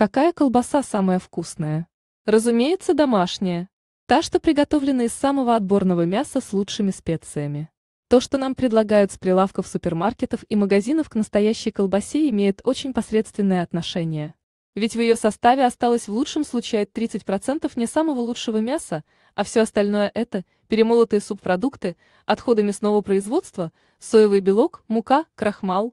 Какая колбаса самая вкусная? Разумеется, домашняя. Та, что приготовлена из самого отборного мяса с лучшими специями. То, что нам предлагают с прилавков супермаркетов и магазинов к настоящей колбасе, имеет очень посредственное отношение. Ведь в ее составе осталось в лучшем случае 30% не самого лучшего мяса, а все остальное это перемолотые субпродукты, отходы мясного производства, соевый белок, мука, крахмал,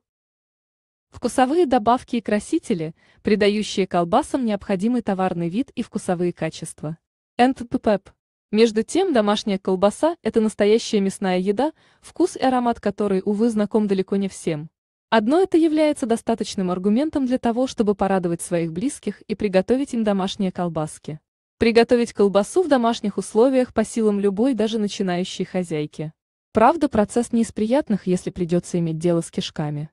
Вкусовые добавки и красители, придающие колбасам необходимый товарный вид и вкусовые качества. НТПП. Между тем, домашняя колбаса – это настоящая мясная еда, вкус и аромат которой, увы, знаком далеко не всем. Одно это является достаточным аргументом для того, чтобы порадовать своих близких и приготовить им домашние колбаски. Приготовить колбасу в домашних условиях по силам любой, даже начинающей хозяйки. Правда, процесс не из приятных, если придется иметь дело с кишками.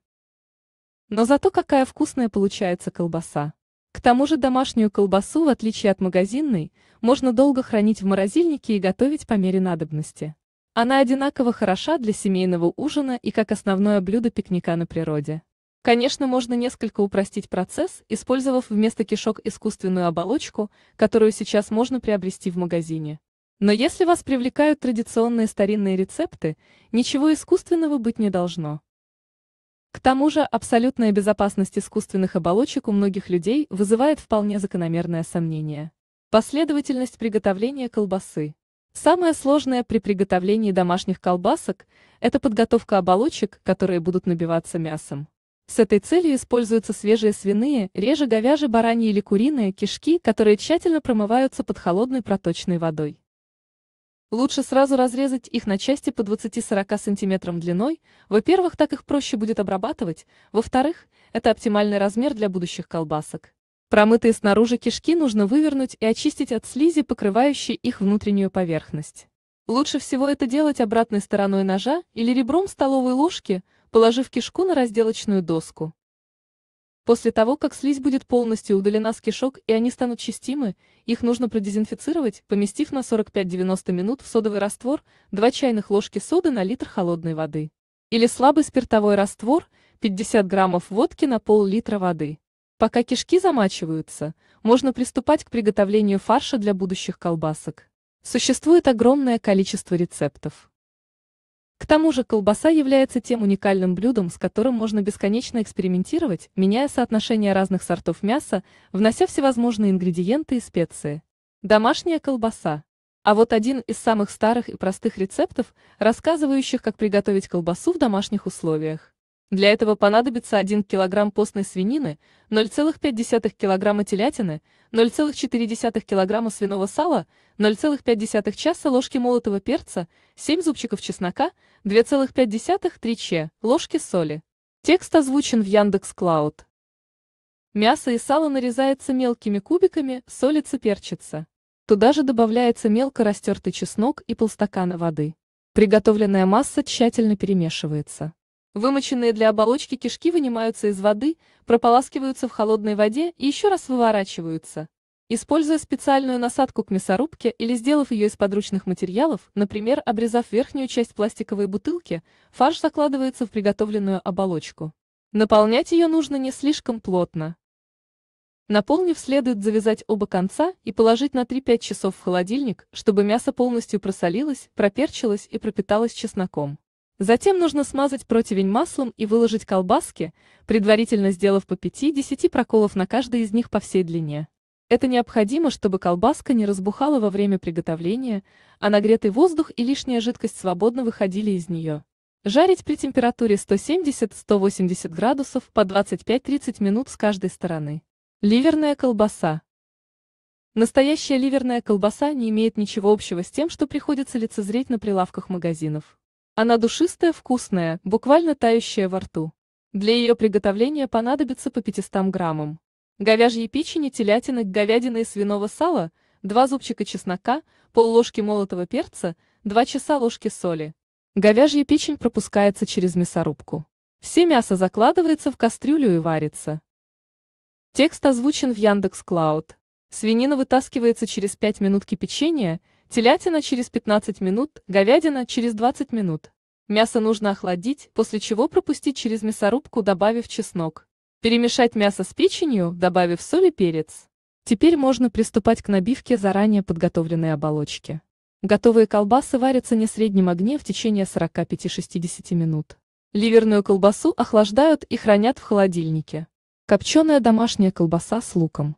Но зато какая вкусная получается колбаса. К тому же домашнюю колбасу, в отличие от магазинной, можно долго хранить в морозильнике и готовить по мере надобности. Она одинаково хороша для семейного ужина и как основное блюдо пикника на природе. Конечно, можно несколько упростить процесс, использовав вместо кишок искусственную оболочку, которую сейчас можно приобрести в магазине. Но если вас привлекают традиционные старинные рецепты, ничего искусственного быть не должно. К тому же абсолютная безопасность искусственных оболочек у многих людей вызывает вполне закономерное сомнение. Последовательность приготовления колбасы. Самое сложное при приготовлении домашних колбасок – это подготовка оболочек, которые будут набиваться мясом. С этой целью используются свежие свиные, реже говяжьи, бараньи или куриные кишки, которые тщательно промываются под холодной проточной водой. Лучше сразу разрезать их на части по 20-40 см длиной, во-первых, так их проще будет обрабатывать, во-вторых, это оптимальный размер для будущих колбасок. Промытые снаружи кишки нужно вывернуть и очистить от слизи, покрывающей их внутреннюю поверхность. Лучше всего это делать обратной стороной ножа или ребром столовой ложки, положив кишку на разделочную доску. После того, как слизь будет полностью удалена с кишок и они станут чистимы, их нужно продезинфицировать, поместив на 45-90 минут в содовый раствор 2 чайных ложки соды на литр холодной воды. Или слабый спиртовой раствор 50 граммов водки на пол-литра воды. Пока кишки замачиваются, можно приступать к приготовлению фарша для будущих колбасок. Существует огромное количество рецептов. К тому же колбаса является тем уникальным блюдом, с которым можно бесконечно экспериментировать, меняя соотношение разных сортов мяса, внося всевозможные ингредиенты и специи. Домашняя колбаса. А вот один из самых старых и простых рецептов, рассказывающих, как приготовить колбасу в домашних условиях. Для этого понадобится 1 кг постной свинины, 0,5 кг телятины, 0,4 кг свиного сала, 0,5 часа ложки молотого перца, 7 зубчиков чеснока, 2,5-3 ч. ложки соли. Текст озвучен в Яндекс Клауд. Мясо и сало нарезается мелкими кубиками, солится перчится. Туда же добавляется мелко растертый чеснок и полстакана воды. Приготовленная масса тщательно перемешивается. Вымоченные для оболочки кишки вынимаются из воды, прополаскиваются в холодной воде и еще раз выворачиваются. Используя специальную насадку к мясорубке или сделав ее из подручных материалов, например, обрезав верхнюю часть пластиковой бутылки, фарш закладывается в приготовленную оболочку. Наполнять ее нужно не слишком плотно. Наполнив, следует завязать оба конца и положить на 3-5 часов в холодильник, чтобы мясо полностью просолилось, проперчилось и пропиталось чесноком. Затем нужно смазать противень маслом и выложить колбаски, предварительно сделав по 5-10 проколов на каждой из них по всей длине. Это необходимо, чтобы колбаска не разбухала во время приготовления, а нагретый воздух и лишняя жидкость свободно выходили из нее. Жарить при температуре 170-180 градусов по 25-30 минут с каждой стороны. Ливерная колбаса. Настоящая ливерная колбаса не имеет ничего общего с тем, что приходится лицезреть на прилавках магазинов. Она душистая, вкусная, буквально тающая во рту. Для ее приготовления понадобится по 500 граммам. Говяжьей печени, телятины, говядины и свиного сала, 2 зубчика чеснока, пол ложки молотого перца, 2 часа ложки соли. Говяжья печень пропускается через мясорубку. Все мясо закладывается в кастрюлю и варится. Текст озвучен в Яндекс.Клауд. Свинина вытаскивается через 5 минут кипячения – Телятина через 15 минут, говядина через 20 минут. Мясо нужно охладить, после чего пропустить через мясорубку, добавив чеснок. Перемешать мясо с печенью, добавив соль и перец. Теперь можно приступать к набивке заранее подготовленной оболочки. Готовые колбасы варятся на среднем огне в течение 45-60 минут. Ливерную колбасу охлаждают и хранят в холодильнике. Копченая домашняя колбаса с луком.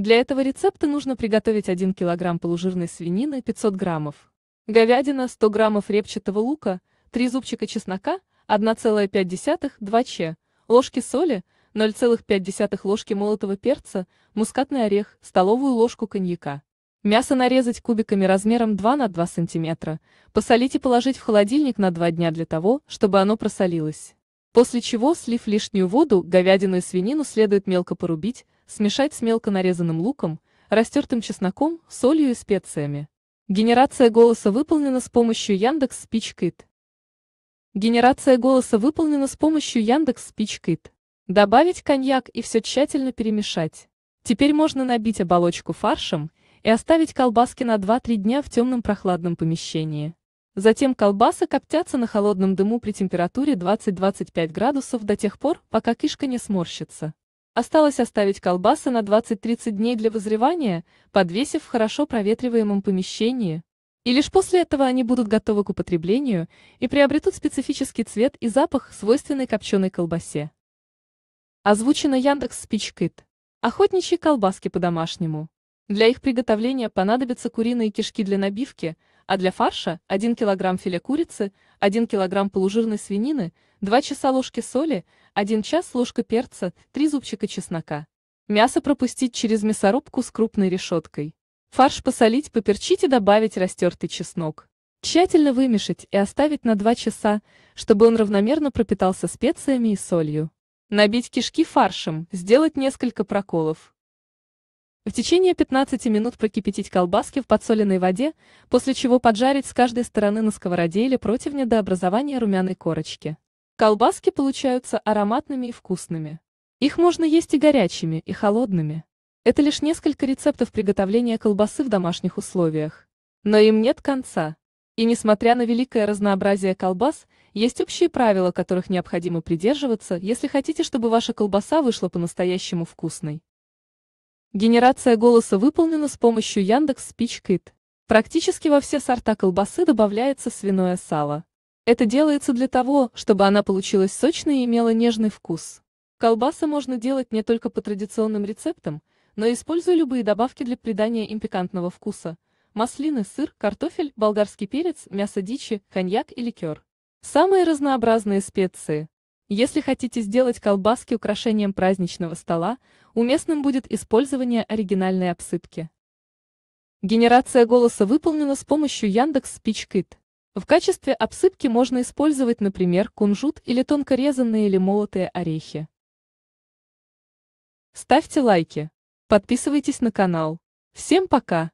Для этого рецепта нужно приготовить 1 кг полужирной свинины 500 граммов, говядина 100 граммов репчатого лука, 3 зубчика чеснока, 1,5-2 ч, ложки соли, 0,5 ложки молотого перца, мускатный орех, столовую ложку коньяка. Мясо нарезать кубиками размером 2 на 2 см, посолить и положить в холодильник на 2 дня для того, чтобы оно просолилось. После чего, слив лишнюю воду, говядину и свинину следует мелко порубить, смешать с мелко нарезанным луком, растертым чесноком, солью и специями. Генерация голоса выполнена с помощью Яндекс Спичкит. Генерация голоса выполнена с помощью Яндекс Спичкит. Добавить коньяк и все тщательно перемешать. Теперь можно набить оболочку фаршем и оставить колбаски на 2-3 дня в темном прохладном помещении. Затем колбасы коптятся на холодном дыму при температуре 20-25 градусов до тех пор, пока кишка не сморщится. Осталось оставить колбасы на 20-30 дней для вызревания, подвесив в хорошо проветриваемом помещении. И лишь после этого они будут готовы к употреблению и приобретут специфический цвет и запах, свойственный копченой колбасе. Озвучено Яндекс Спичкит. Охотничьи колбаски по-домашнему. Для их приготовления понадобятся куриные кишки для набивки, а для фарша 1 кг филе курицы, 1 кг полужирной свинины – 2 часа ложки соли, 1 час ложка перца, 3 зубчика чеснока. Мясо пропустить через мясорубку с крупной решеткой. Фарш посолить, поперчить и добавить растертый чеснок. Тщательно вымешать и оставить на 2 часа, чтобы он равномерно пропитался специями и солью. Набить кишки фаршем, сделать несколько проколов. В течение 15 минут прокипятить колбаски в подсоленной воде, после чего поджарить с каждой стороны на сковороде или противне до образования румяной корочки. Колбаски получаются ароматными и вкусными. Их можно есть и горячими, и холодными. Это лишь несколько рецептов приготовления колбасы в домашних условиях. Но им нет конца. И несмотря на великое разнообразие колбас, есть общие правила, которых необходимо придерживаться, если хотите, чтобы ваша колбаса вышла по-настоящему вкусной. Генерация голоса выполнена с помощью Яндекс Спичкит. Практически во все сорта колбасы добавляется свиное сало. Это делается для того, чтобы она получилась сочной и имела нежный вкус. Колбасы можно делать не только по традиционным рецептам, но и используя любые добавки для придания им пикантного вкуса. Маслины, сыр, картофель, болгарский перец, мясо дичи, коньяк и ликер. Самые разнообразные специи. Если хотите сделать колбаски украшением праздничного стола, уместным будет использование оригинальной обсыпки. Генерация голоса выполнена с помощью Яндекс в качестве обсыпки можно использовать, например, кунжут или тонко резанные или молотые орехи. Ставьте лайки. Подписывайтесь на канал. Всем пока!